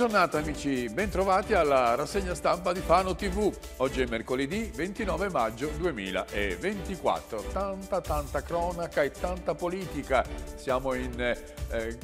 giornata amici, bentrovati alla rassegna stampa di Fano TV. Oggi è mercoledì 29 maggio 2024. Tanta tanta cronaca e tanta politica. Siamo in eh,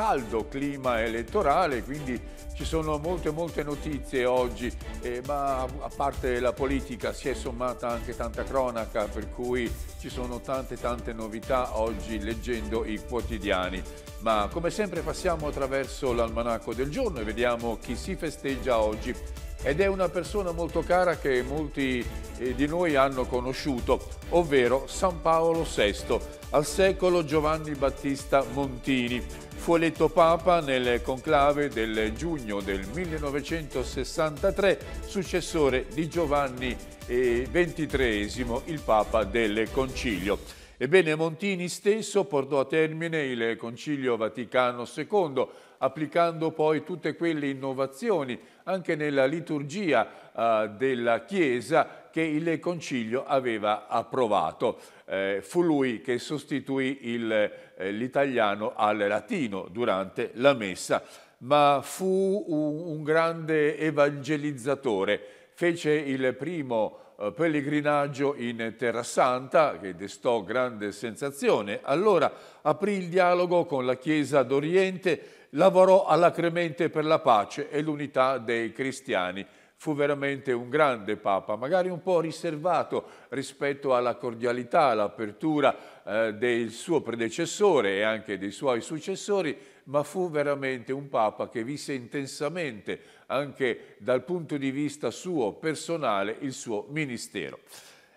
caldo clima elettorale, quindi ci sono molte molte notizie oggi, eh, ma a parte la politica si è sommata anche tanta cronaca, per cui ci sono tante tante novità oggi leggendo i quotidiani. Ma come sempre passiamo attraverso l'almanacco del giorno e vediamo chi si festeggia oggi ed è una persona molto cara che molti eh, di noi hanno conosciuto, ovvero San Paolo VI, al secolo Giovanni Battista Montini fu eletto Papa nel conclave del giugno del 1963, successore di Giovanni XXIII, il Papa del Concilio. Ebbene, Montini stesso portò a termine il Concilio Vaticano II, applicando poi tutte quelle innovazioni anche nella liturgia eh, della Chiesa che il Concilio aveva approvato. Eh, fu lui che sostituì eh, l'italiano al latino durante la messa, ma fu un, un grande evangelizzatore. Fece il primo eh, pellegrinaggio in Terra Santa che destò grande sensazione. Allora aprì il dialogo con la Chiesa d'Oriente lavorò alacremente per la pace e l'unità dei cristiani. Fu veramente un grande papa, magari un po' riservato rispetto alla cordialità, all'apertura eh, del suo predecessore e anche dei suoi successori, ma fu veramente un papa che visse intensamente, anche dal punto di vista suo personale, il suo ministero.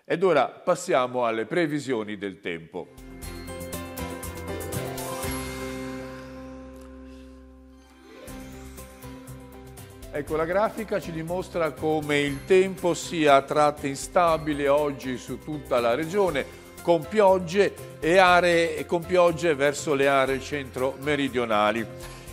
Ed ora passiamo alle previsioni del tempo. Ecco, la grafica ci dimostra come il tempo sia a tratti instabile oggi su tutta la regione, con piogge e aree, con piogge verso le aree centro-meridionali.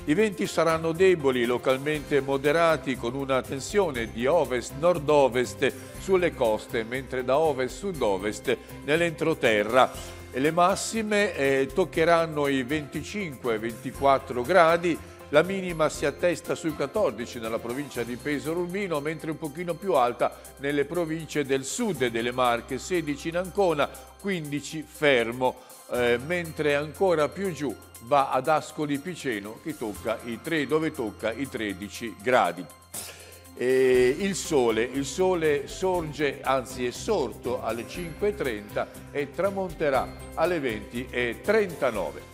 I venti saranno deboli, localmente moderati, con una tensione di ovest-nord-ovest sulle coste, mentre da ovest-sud-ovest nell'entroterra. le massime eh, toccheranno i 25-24 gradi, la minima si attesta sui 14 nella provincia di Pesaro Urbino, mentre un pochino più alta nelle province del sud delle Marche, 16 in Ancona, 15 Fermo, eh, mentre ancora più giù va ad Ascoli Piceno che tocca i 3, dove tocca i 13 gradi. E il sole, il sole sorge, anzi è sorto alle 5.30 e tramonterà alle 20.39.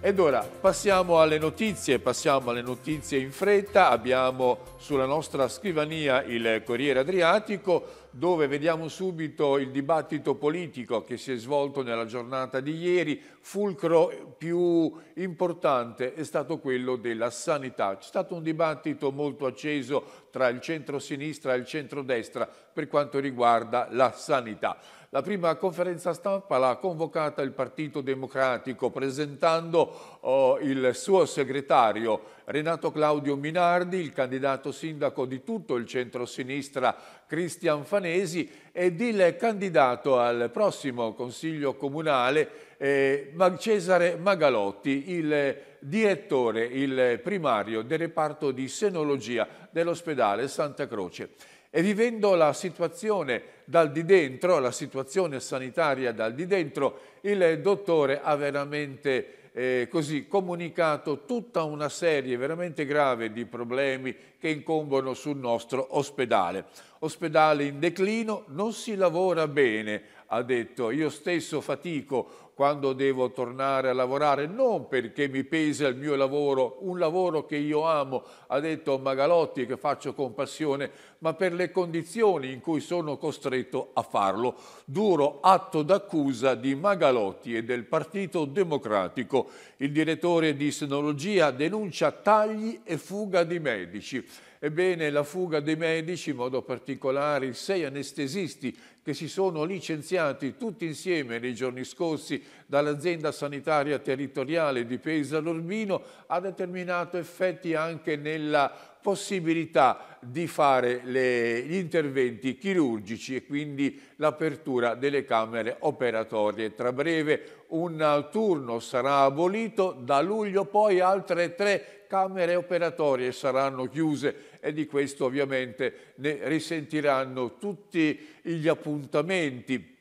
Ed ora passiamo alle notizie, passiamo alle notizie in fretta, abbiamo sulla nostra scrivania il Corriere Adriatico dove vediamo subito il dibattito politico che si è svolto nella giornata di ieri. Fulcro più importante è stato quello della sanità. C'è stato un dibattito molto acceso tra il centro-sinistra e il centro-destra per quanto riguarda la sanità. La prima conferenza stampa l'ha convocata il Partito Democratico presentando oh, il suo segretario Renato Claudio Minardi, il candidato sindaco di tutto il centro-sinistra Cristian Fanesi ed il candidato al prossimo Consiglio Comunale eh, Cesare Magalotti, il direttore, il primario del reparto di senologia dell'ospedale Santa Croce. E vivendo la situazione dal di dentro, la situazione sanitaria dal di dentro, il dottore ha veramente eh, così, comunicato tutta una serie veramente grave di problemi che incombono sul nostro ospedale. Ospedale in declino, non si lavora bene, ha detto, io stesso fatico quando devo tornare a lavorare, non perché mi pesa il mio lavoro, un lavoro che io amo, ha detto Magalotti che faccio con passione, ma per le condizioni in cui sono costretto a farlo. Duro atto d'accusa di Magalotti e del Partito Democratico. Il direttore di Sinologia denuncia tagli e fuga di medici. Ebbene, la fuga dei medici, in modo particolare i sei anestesisti che si sono licenziati tutti insieme nei giorni scorsi dall'azienda sanitaria territoriale di Pesa Urbino, ha determinato effetti anche nella possibilità di fare le, gli interventi chirurgici e quindi l'apertura delle camere operatorie. Tra breve un turno sarà abolito, da luglio poi altre tre camere operatorie saranno chiuse e di questo ovviamente ne risentiranno tutti gli appuntamenti.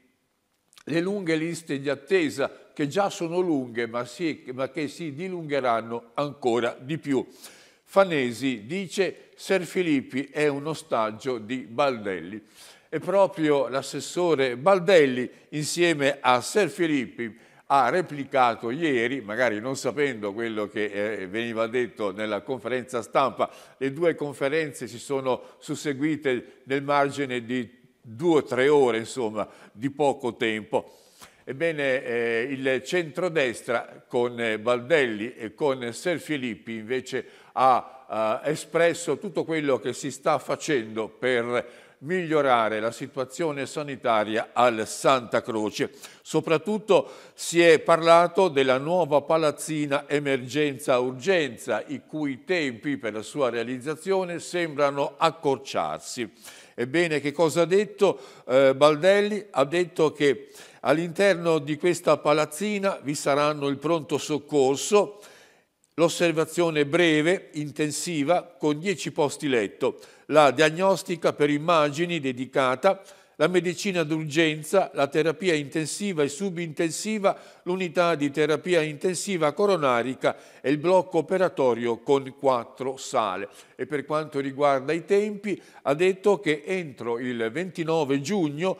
Le lunghe liste di attesa che già sono lunghe ma, si, ma che si dilungheranno ancora di più. Fanesi dice Ser Filippi è un ostaggio di Baldelli e proprio l'assessore Baldelli insieme a Ser Filippi ha replicato ieri, magari non sapendo quello che eh, veniva detto nella conferenza stampa, le due conferenze si sono susseguite nel margine di due o tre ore, insomma, di poco tempo. Ebbene, eh, il centrodestra con eh, Baldelli e con Serfilippi invece ha eh, espresso tutto quello che si sta facendo per migliorare la situazione sanitaria al Santa Croce. Soprattutto si è parlato della nuova palazzina emergenza-urgenza, i cui tempi per la sua realizzazione sembrano accorciarsi. Ebbene, che cosa ha detto eh, Baldelli? Ha detto che all'interno di questa palazzina vi saranno il pronto soccorso, l'osservazione breve, intensiva, con 10 posti letto, la diagnostica per immagini dedicata, la medicina d'urgenza, la terapia intensiva e subintensiva, l'unità di terapia intensiva coronarica e il blocco operatorio con quattro sale. E per quanto riguarda i tempi, ha detto che entro il 29 giugno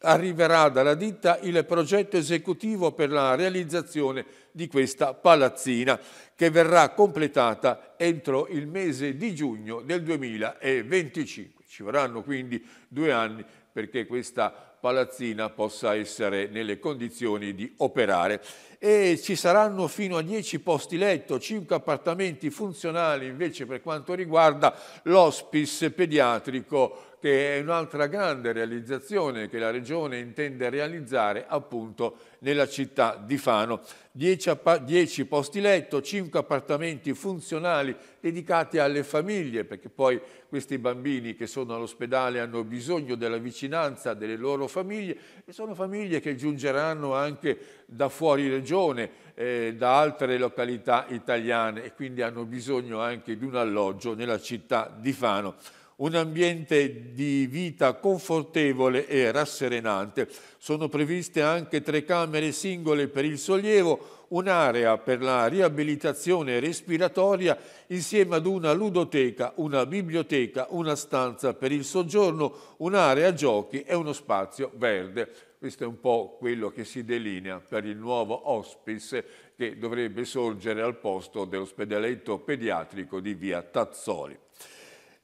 arriverà dalla ditta il progetto esecutivo per la realizzazione di questa palazzina che verrà completata entro il mese di giugno del 2025. Ci vorranno quindi due anni perché questa palazzina possa essere nelle condizioni di operare. E ci saranno fino a 10 posti letto, 5 appartamenti funzionali invece per quanto riguarda l'ospice pediatrico che è un'altra grande realizzazione che la Regione intende realizzare appunto nella città di Fano. 10, posti letto, 5 appartamenti funzionali dedicati alle famiglie, perché poi questi bambini che sono all'ospedale hanno bisogno della vicinanza delle loro famiglie e sono famiglie che giungeranno anche da fuori regione, eh, da altre località italiane e quindi hanno bisogno anche di un alloggio nella città di Fano un ambiente di vita confortevole e rasserenante. Sono previste anche tre camere singole per il sollievo, un'area per la riabilitazione respiratoria insieme ad una ludoteca, una biblioteca, una stanza per il soggiorno, un'area giochi e uno spazio verde. Questo è un po' quello che si delinea per il nuovo hospice che dovrebbe sorgere al posto dell'ospedaletto pediatrico di via Tazzoli.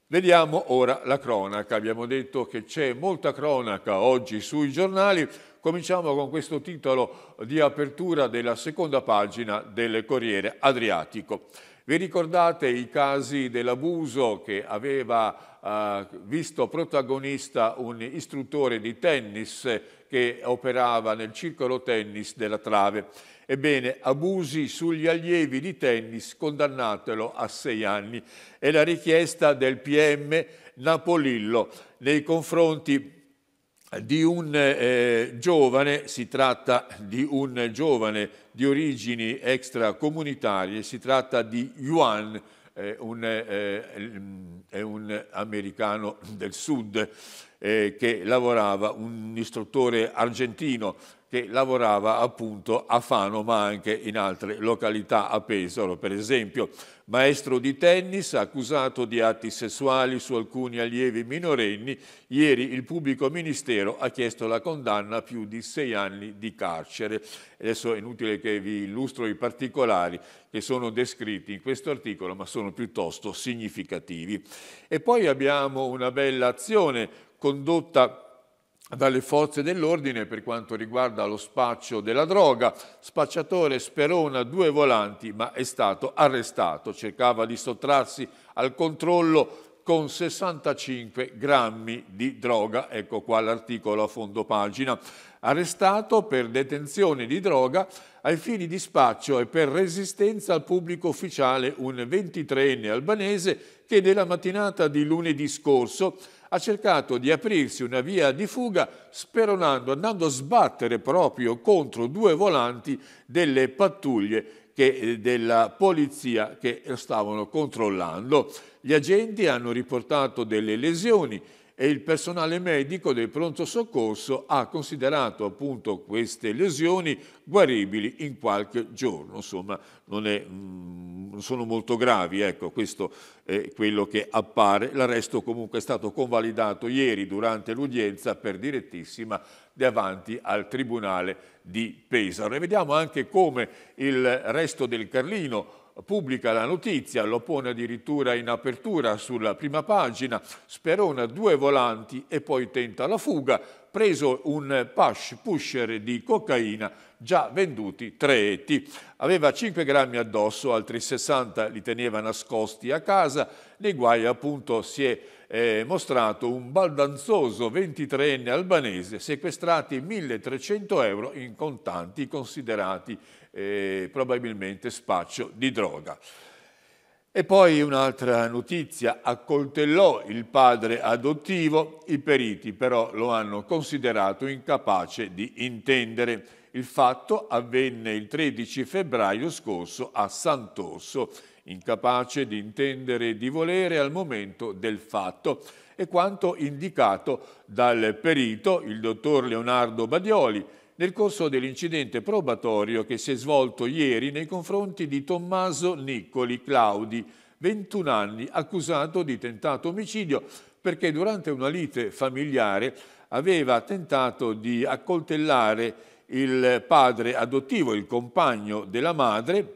Vediamo ora la cronaca. Abbiamo detto che c'è molta cronaca oggi sui giornali. Cominciamo con questo titolo di apertura della seconda pagina del Corriere Adriatico. Vi ricordate i casi dell'abuso che aveva eh, visto protagonista un istruttore di tennis che operava nel circolo tennis della Trave? Ebbene, abusi sugli allievi di tennis, condannatelo a sei anni. È la richiesta del PM Napolillo nei confronti di un eh, giovane, si tratta di un giovane di origini extracomunitarie, si tratta di Yuan, eh, un, eh, eh un, americano del sud eh, che lavorava, un istruttore argentino che lavorava appunto a Fano ma anche in altre località a Pesaro, per esempio maestro di tennis accusato di atti sessuali su alcuni allievi minorenni, ieri il pubblico ministero ha chiesto la condanna a più di sei anni di carcere. Adesso è inutile che vi illustro i particolari che sono descritti in questo articolo, ma sono piuttosto significativi. E poi abbiamo una bella azione condotta dalle forze dell'ordine per quanto riguarda lo spaccio della droga. Spacciatore sperona due volanti ma è stato arrestato. Cercava di sottrarsi al controllo con 65 grammi di droga, ecco qua l'articolo a fondo pagina, arrestato per detenzione di droga ai fini di spaccio e per resistenza al pubblico ufficiale un 23enne albanese che nella mattinata di lunedì scorso ha cercato di aprirsi una via di fuga speronando, andando a sbattere proprio contro due volanti delle pattuglie che, eh, della polizia che stavano controllando. Gli agenti hanno riportato delle lesioni e il personale medico del pronto soccorso ha considerato appunto queste lesioni guaribili in qualche giorno. Insomma, non, è, mm, non sono molto gravi, ecco, questo è quello che appare. L'arresto comunque è stato convalidato ieri durante l'udienza per direttissima davanti al Tribunale di Pesaro. E vediamo anche come il resto del Carlino pubblica la notizia, lo pone addirittura in apertura sulla prima pagina, sperona due volanti e poi tenta la fuga, preso un push, pusher di cocaina, già venduti tre etti. Aveva 5 grammi addosso, altri 60 li teneva nascosti a casa, nei guai appunto si è eh, mostrato un baldanzoso 23enne albanese, sequestrati 1300 euro in contanti considerati eh, probabilmente spaccio di droga. E poi un'altra notizia, accoltellò il padre adottivo, i periti però lo hanno considerato incapace di intendere. Il fatto avvenne il 13 febbraio scorso a Sant'Orso, incapace di intendere e di volere al momento del fatto e quanto indicato dal perito, il dottor Leonardo Badioli, nel corso dell'incidente probatorio che si è svolto ieri nei confronti di Tommaso Niccoli Claudi, 21 anni, accusato di tentato omicidio perché durante una lite familiare aveva tentato di accoltellare il padre adottivo, il compagno della madre,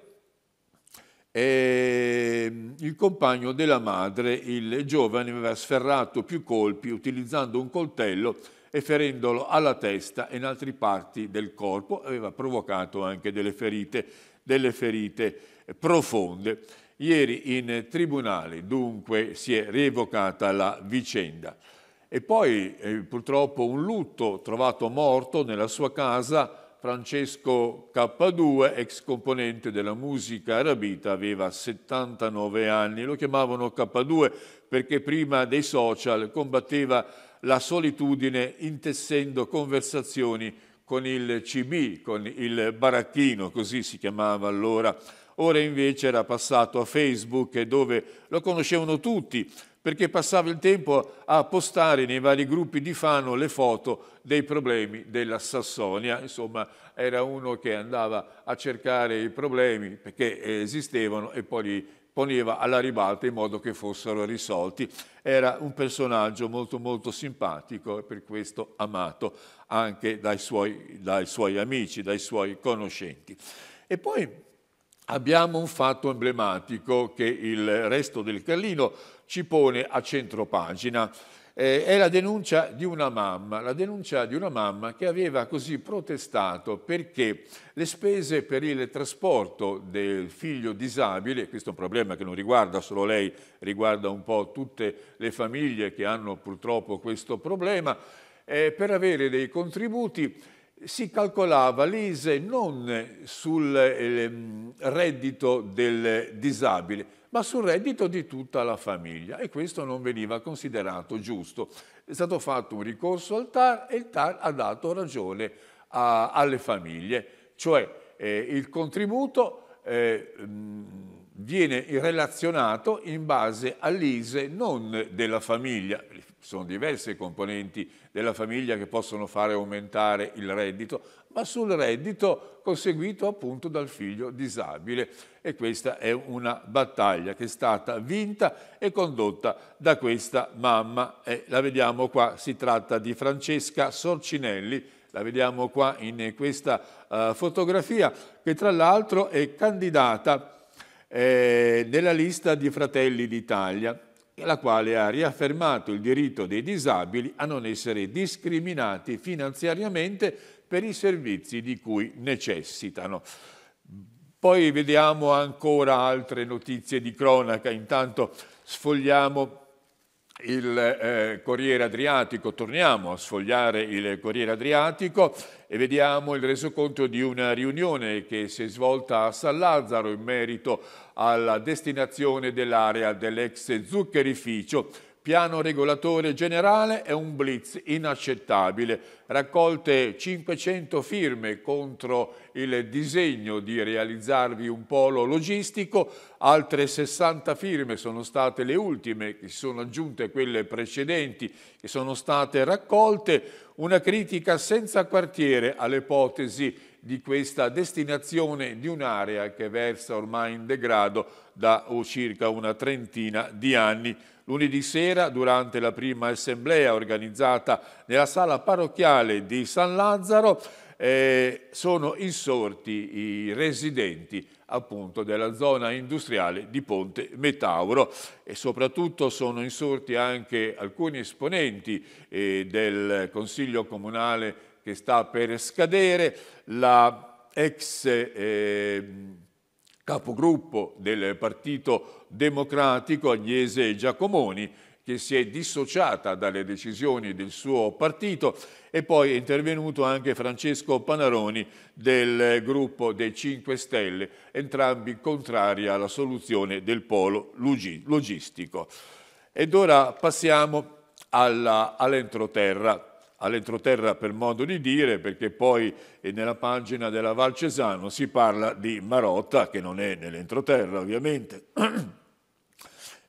e ehm, il compagno della madre, il giovane, aveva sferrato più colpi utilizzando un coltello e ferendolo alla testa e in altre parti del corpo aveva provocato anche delle ferite, delle ferite profonde. Ieri in tribunale dunque si è rievocata la vicenda. E poi eh, purtroppo un lutto trovato morto nella sua casa Francesco K2, ex componente della musica arabita, aveva 79 anni, lo chiamavano K2 perché prima dei social combatteva la solitudine intessendo conversazioni con il CB, con il baracchino, così si chiamava allora. Ora invece era passato a Facebook dove lo conoscevano tutti perché passava il tempo a postare nei vari gruppi di Fano le foto dei problemi della Sassonia. Insomma, era uno che andava a cercare i problemi perché esistevano e poi li poneva alla ribalta in modo che fossero risolti. Era un personaggio molto molto simpatico e per questo amato anche dai suoi, dai suoi amici, dai suoi conoscenti. E poi abbiamo un fatto emblematico che il resto del Carlino ci pone a centropagina eh, è la denuncia di una mamma, la denuncia di una mamma che aveva così protestato perché le spese per il trasporto del figlio disabile, questo è un problema che non riguarda solo lei, riguarda un po' tutte le famiglie che hanno purtroppo questo problema, eh, per avere dei contributi si calcolava l'ISE non sul ehm, reddito del disabile, ma sul reddito di tutta la famiglia e questo non veniva considerato giusto. È stato fatto un ricorso al TAR e il TAR ha dato ragione a, alle famiglie, cioè eh, il contributo eh, mh, viene relazionato in base all'ISE non della famiglia, sono diverse componenti della famiglia che possono fare aumentare il reddito, ma sul reddito conseguito appunto dal figlio disabile. E questa è una battaglia che è stata vinta e condotta da questa mamma. E la vediamo qua, si tratta di Francesca Sorcinelli, la vediamo qua in questa uh, fotografia, che tra l'altro è candidata eh, della lista di Fratelli d'Italia, la quale ha riaffermato il diritto dei disabili a non essere discriminati finanziariamente per i servizi di cui necessitano. Poi vediamo ancora altre notizie di cronaca, intanto sfogliamo il eh, Corriere Adriatico, torniamo a sfogliare il Corriere Adriatico e vediamo il resoconto di una riunione che si è svolta a San Lazzaro in merito alla destinazione dell'area dell'ex zuccherificio piano regolatore generale è un blitz inaccettabile. Raccolte 500 firme contro il disegno di realizzarvi un polo logistico, altre 60 firme sono state le ultime, che si sono aggiunte quelle precedenti, che sono state raccolte, una critica senza quartiere all'ipotesi di questa destinazione di un'area che versa ormai in degrado da circa una trentina di anni. Lunedì sera, durante la prima assemblea organizzata nella sala parrocchiale di San Lazzaro, eh, sono insorti i residenti appunto della zona industriale di Ponte Metauro e soprattutto sono insorti anche alcuni esponenti eh, del Consiglio Comunale che sta per scadere, la ex eh, capogruppo del Partito Democratico Agnese Giacomoni, che si è dissociata dalle decisioni del suo partito e poi è intervenuto anche Francesco Panaroni del gruppo dei 5 Stelle, entrambi contrari alla soluzione del polo logistico. Ed ora passiamo all'entroterra all'entroterra per modo di dire, perché poi eh, nella pagina della Val Cesano si parla di Marotta, che non è nell'entroterra ovviamente.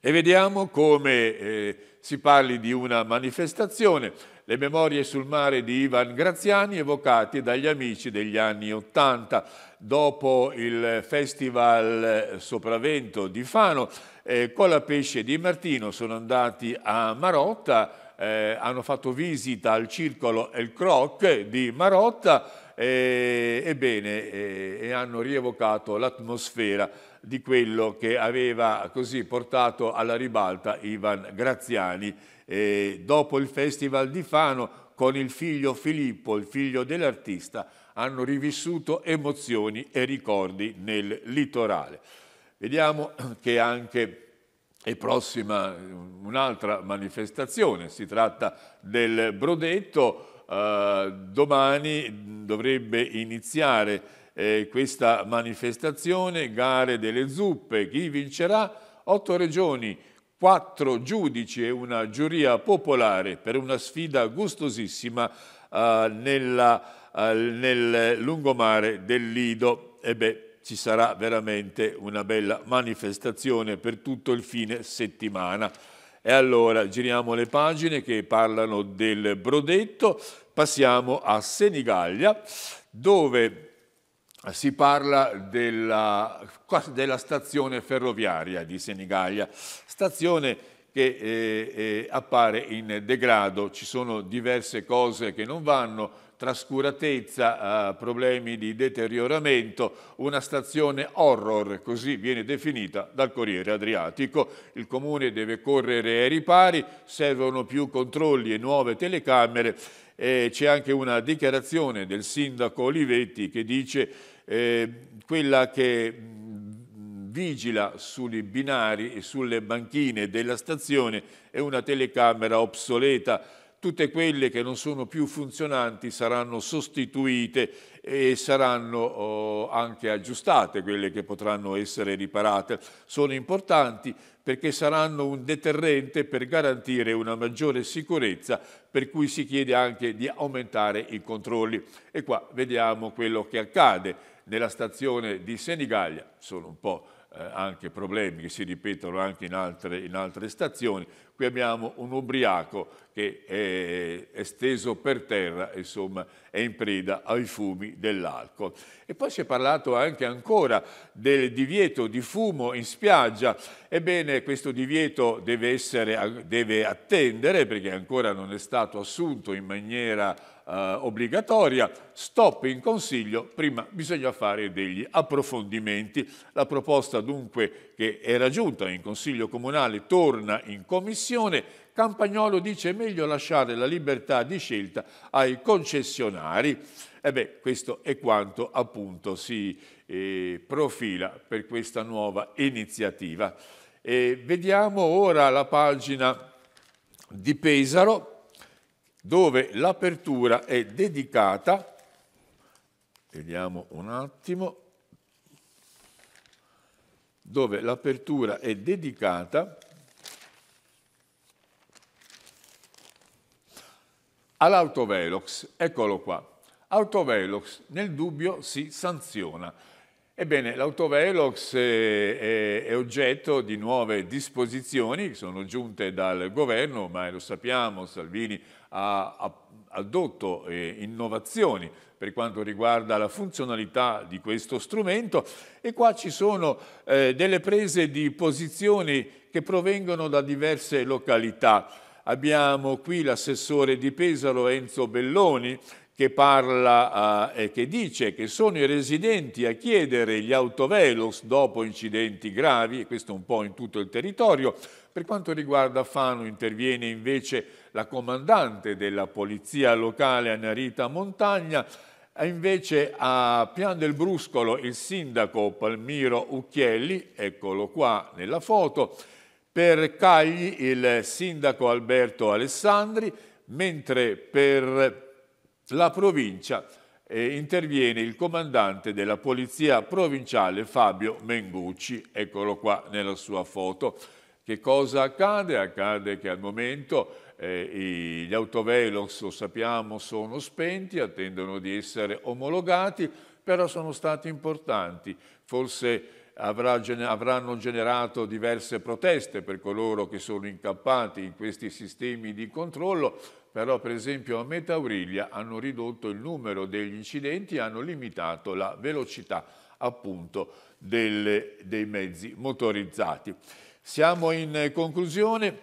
e vediamo come eh, si parli di una manifestazione, le memorie sul mare di Ivan Graziani evocate dagli amici degli anni Ottanta. Dopo il festival eh, Sopravento di Fano, eh, con la pesce di Martino sono andati a Marotta, eh, hanno fatto visita al circolo El Croc di Marotta eh, ebbene, eh, e hanno rievocato l'atmosfera di quello che aveva così portato alla ribalta Ivan Graziani E dopo il Festival di Fano con il figlio Filippo, il figlio dell'artista, hanno rivissuto emozioni e ricordi nel litorale. Vediamo che anche e prossima un'altra manifestazione, si tratta del Brodetto, eh, domani dovrebbe iniziare eh, questa manifestazione, gare delle zuppe, chi vincerà? Otto regioni, quattro giudici e una giuria popolare per una sfida gustosissima eh, nella, eh, nel lungomare del Lido. E beh, ci sarà veramente una bella manifestazione per tutto il fine settimana. E allora giriamo le pagine che parlano del Brodetto, passiamo a Senigallia dove si parla della, della stazione ferroviaria di Senigallia, stazione che eh, eh, appare in degrado, ci sono diverse cose che non vanno, trascuratezza, eh, problemi di deterioramento, una stazione horror, così viene definita dal Corriere Adriatico. Il Comune deve correre ai ripari, servono più controlli e nuove telecamere. Eh, C'è anche una dichiarazione del sindaco Olivetti che dice eh, quella che mm, vigila sui binari e sulle banchine della stazione è una telecamera obsoleta tutte quelle che non sono più funzionanti saranno sostituite e saranno oh, anche aggiustate, quelle che potranno essere riparate. Sono importanti perché saranno un deterrente per garantire una maggiore sicurezza, per cui si chiede anche di aumentare i controlli. E qua vediamo quello che accade nella stazione di Senigallia, sono un po' eh, anche problemi che si ripetono anche in altre, in altre stazioni, qui abbiamo un ubriaco che è, esteso per terra, insomma, è in preda ai fumi dell'alcol. E poi si è parlato anche ancora del divieto di fumo in spiaggia. Ebbene, questo divieto deve, essere, deve attendere, perché ancora non è stato assunto in maniera eh, obbligatoria, stop in consiglio, prima bisogna fare degli approfondimenti. La proposta dunque che era giunta in consiglio comunale torna in commissione Campagnolo dice è meglio lasciare la libertà di scelta ai concessionari. E beh, questo è quanto appunto si eh, profila per questa nuova iniziativa. E vediamo ora la pagina di Pesaro dove l'apertura è dedicata, vediamo un attimo, dove l'apertura è dedicata all'autovelox. Eccolo qua. Autovelox, nel dubbio si sanziona. Ebbene, l'autovelox eh, è, è, oggetto di nuove disposizioni che sono giunte dal governo, ma lo sappiamo, Salvini ha addotto eh, innovazioni per quanto riguarda la funzionalità di questo strumento e qua ci sono eh, delle prese di posizioni che provengono da diverse località. Abbiamo qui l'assessore di Pesaro Enzo Belloni che parla eh, e che dice che sono i residenti a chiedere gli autovelos dopo incidenti gravi, e questo un po' in tutto il territorio. Per quanto riguarda Fano interviene invece la comandante della polizia locale Anarita Montagna, Invece a Pian del Bruscolo il sindaco Palmiro Ucchielli, eccolo qua nella foto, per Cagli il sindaco Alberto Alessandri, mentre per la provincia eh, interviene il comandante della polizia provinciale Fabio Mengucci, eccolo qua nella sua foto. Che cosa accade? Accade che al momento eh, gli autovelox, lo sappiamo, sono spenti, attendono di essere omologati, però sono stati importanti. Forse avranno generato diverse proteste per coloro che sono incappati in questi sistemi di controllo, però per esempio a Metauriglia hanno ridotto il numero degli incidenti e hanno limitato la velocità appunto delle, dei mezzi motorizzati. Siamo in conclusione,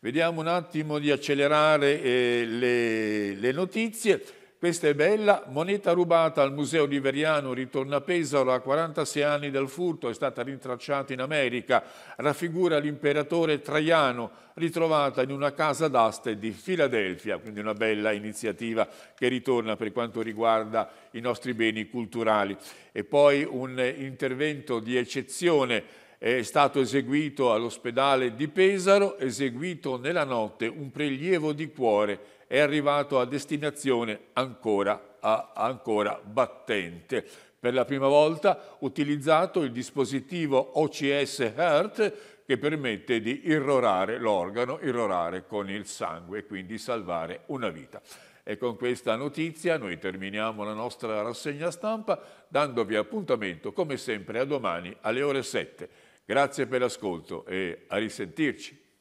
vediamo un attimo di accelerare eh, le, le notizie. Questa è bella, moneta rubata al Museo Liveriano, ritorna a Pesaro a 46 anni dal furto, è stata rintracciata in America, raffigura l'imperatore Traiano, ritrovata in una casa d'aste di Filadelfia, quindi una bella iniziativa che ritorna per quanto riguarda i nostri beni culturali. E poi un intervento di eccezione è stato eseguito all'ospedale di Pesaro, eseguito nella notte un prelievo di cuore, è arrivato a destinazione ancora, a, ancora battente. Per la prima volta utilizzato il dispositivo OCS Heart che permette di irrorare l'organo, irrorare con il sangue e quindi salvare una vita. E con questa notizia noi terminiamo la nostra rassegna stampa dandovi appuntamento come sempre a domani alle ore 7 Grazie per l'ascolto e a risentirci.